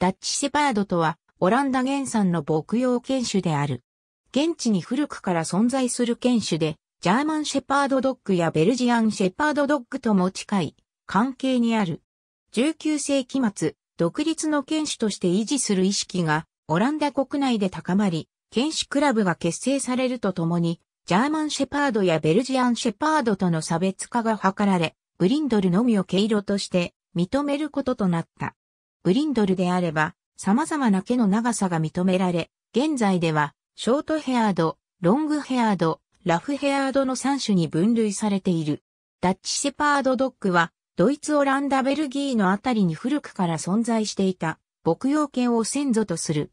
ダッチシェパードとは、オランダ原産の牧羊犬種である。現地に古くから存在する犬種で、ジャーマンシェパードドッグやベルジアンシェパードドッグとも近い関係にある。19世紀末、独立の犬種として維持する意識が、オランダ国内で高まり、犬種クラブが結成されるとともに、ジャーマンシェパードやベルジアンシェパードとの差別化が図られ、ブリンドルのみを毛色として認めることとなった。ブリンドルであれば、様々な毛の長さが認められ、現在では、ショートヘアード、ロングヘアード、ラフヘアードの3種に分類されている。ダッチシェパードドッグは、ドイツオランダベルギーのあたりに古くから存在していた、牧羊犬を先祖とする。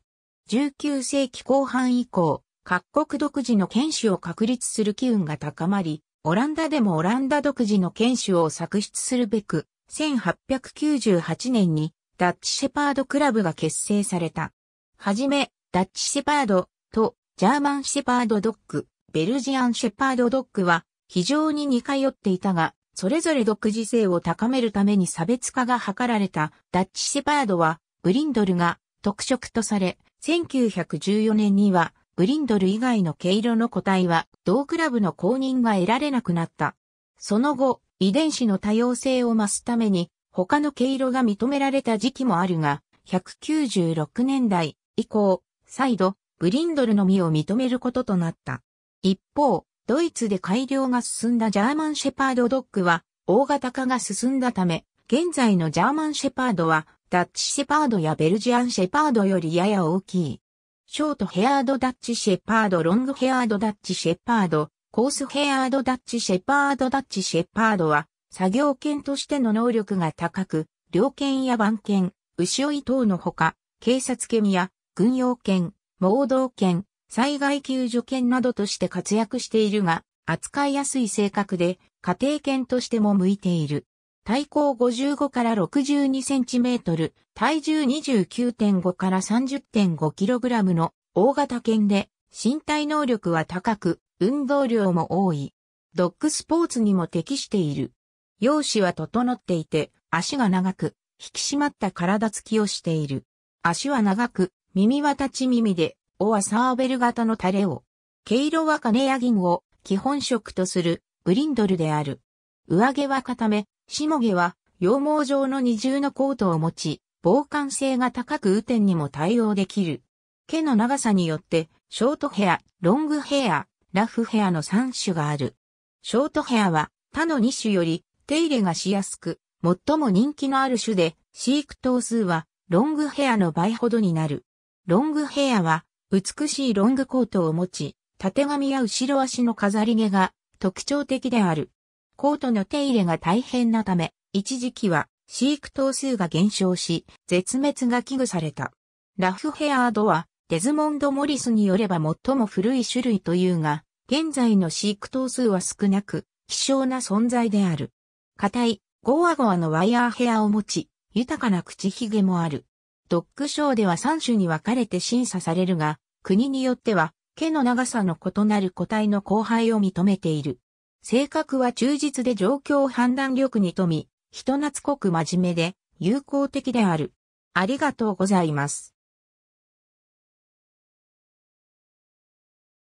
19世紀後半以降、各国独自の犬種を確立する機運が高まり、オランダでもオランダ独自の犬種を作出するべく、1898年にダッチシェパードクラブが結成された。はじめ、ダッチシェパードとジャーマンシェパードドッグ、ベルジアンシェパードドッグは非常に似通っていたが、それぞれ独自性を高めるために差別化が図られたダッチシェパードはブリンドルが特色とされ、1914年にはブリンドル以外の毛色の個体は同クラブの公認が得られなくなった。その後、遺伝子の多様性を増すために他の毛色が認められた時期もあるが、196年代以降、再度、ブリンドルのみを認めることとなった。一方、ドイツで改良が進んだジャーマンシェパードドッグは、大型化が進んだため、現在のジャーマンシェパードは、ダッチシェパードやベルジアンシェパードよりやや大きい。ショートヘアードダッチシェパード、ロングヘアードダッチシェパード、コースヘアードダッチシェパードダッチシェパードは、作業犬としての能力が高く、猟犬や番犬、牛追い等のほか、警察犬や軍用犬、盲導犬、災害救助犬などとして活躍しているが、扱いやすい性格で、家庭犬としても向いている。体高55から62センチメートル、体重29.5から30.5キログラムの大型犬で、身体能力は高く、運動量も多い。ドッグスポーツにも適している。容姿は整っていて、足が長く、引き締まった体つきをしている。足は長く、耳は立ち耳で、尾はサーベル型のタレを、毛色は金や銀を基本色とするブリンドルである。上毛は固め、下毛は羊毛状の二重のコートを持ち、防寒性が高く雨天にも対応できる。毛の長さによって、ショートヘア、ロングヘア、ラフヘアの3種がある。ショートヘアは他の2種より手入れがしやすく、最も人気のある種で、飼育頭数は、ロングヘアの倍ほどになる。ロングヘアは、美しいロングコートを持ち、縦髪や後ろ足の飾り毛が特徴的である。コートの手入れが大変なため、一時期は飼育頭数が減少し、絶滅が危惧された。ラフヘアードは、デズモンド・モリスによれば最も古い種類というが、現在の飼育頭数は少なく、希少な存在である。硬い、ゴワゴワのワイヤーヘアを持ち、豊かな口ひげもある。ドッグショーでは3種に分かれて審査されるが、国によっては、毛の長さの異なる個体の交配を認めている。性格は忠実で状況判断力に富み、人懐こく真面目で、友好的である。ありがとうございます。